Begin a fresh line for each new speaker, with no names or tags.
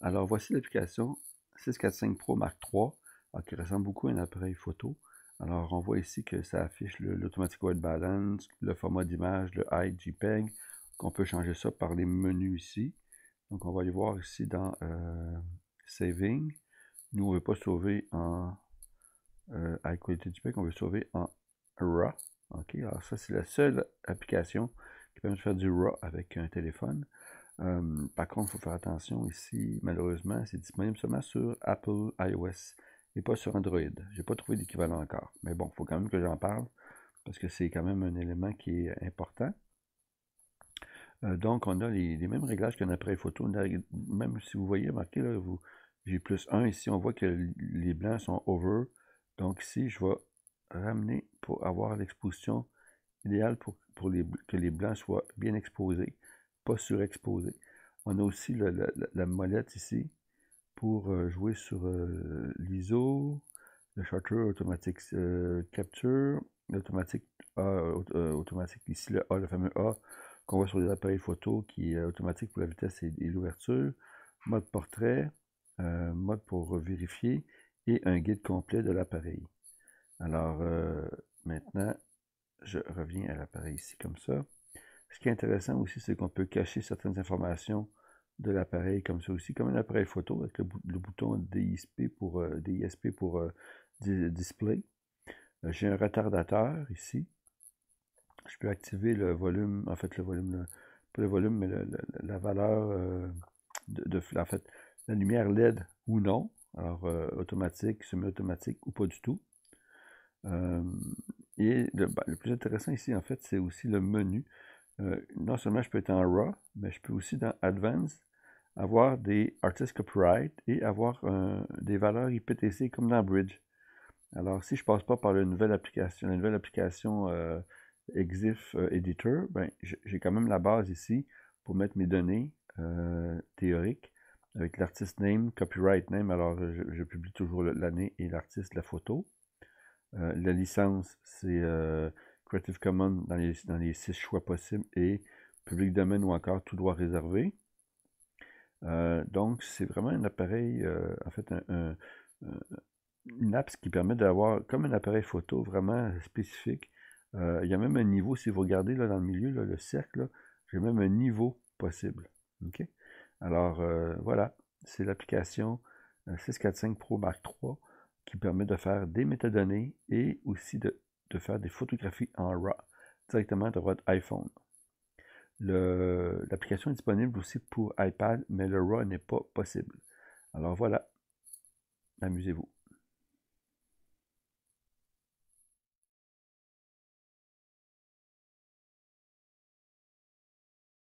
Alors, voici l'application 645 Pro Mark III, ah, qui ressemble beaucoup à un appareil photo. Alors, on voit ici que ça affiche l'automatic white balance, le format d'image, le high JPEG, qu'on peut changer ça par les menus ici. Donc, on va aller voir ici dans euh, Saving. Nous, on ne veut pas sauver en euh, High Quality JPEG, on veut sauver en RAW. OK, alors ça, c'est la seule application qui permet de faire du RAW avec un téléphone. Euh, par contre, il faut faire attention ici. Malheureusement, c'est disponible seulement sur Apple iOS et pas sur Android. J'ai pas trouvé d'équivalent encore. Mais bon, il faut quand même que j'en parle parce que c'est quand même un élément qui est important. Euh, donc, on a les, mêmes réglages qu'un appareil photo. Même si vous voyez marqué, là, j'ai plus 1 ici, on voit que les blancs sont over. Donc ici, je vais ramener pour avoir l'exposition idéale pour, que les blancs soient bien exposés pas surexposé. On a aussi la, molette ici pour euh, jouer sur euh, l'ISO, le shutter automatique euh, capture, automatique automatique ici le A, le fameux A qu'on voit sur les appareils photo qui est automatique pour la vitesse et, l'ouverture, mode portrait, mode pour vérifier et un guide complet de l'appareil. Alors maintenant, je reviens à l'appareil ici comme ça. Ce qui est intéressant aussi, c'est qu'on peut cacher certaines informations de l'appareil comme ça aussi, comme un appareil photo avec le, bouton DISP pour, euh, pour euh, display. Euh, j'ai un retardateur ici. Je peux activer le volume, en fait le volume, le, pas le volume, mais la valeur de, en fait, la lumière LED ou non. Alors automatique, semi-automatique ou pas du tout. et ben, le plus intéressant ici, en fait, c'est aussi le menu. Euh, non seulement je peux être en RAW, mais je peux aussi dans Advanced avoir des Artist Copyright et avoir euh, des valeurs IPTC comme dans Bridge. Alors, si je ne passe pas par la nouvelle application, la nouvelle application euh, Exif Editor, ben, j'ai quand même la base ici pour mettre mes données théoriques avec l'artiste name, copyright name. Alors, je publie toujours l'année et l'artiste, la photo. la licence, c'est Creative Commons dans les, dans les six choix possibles et public domaine ou encore tout droit réservé. Euh, donc, c'est vraiment un appareil, euh, en fait, un, une app qui permet d'avoir comme un appareil photo vraiment spécifique. Euh, il y a même un niveau, si vous regardez là, dans le milieu, le cercle, j'ai même un niveau possible. OK? Alors, voilà, c'est l'application 645 Pro Mark 3 qui permet de faire des métadonnées et aussi de de faire des photographies en RAW directement de votre iPhone. L'application est disponible aussi pour iPad, mais le RAW n'est pas possible. Alors voilà, amusez-vous.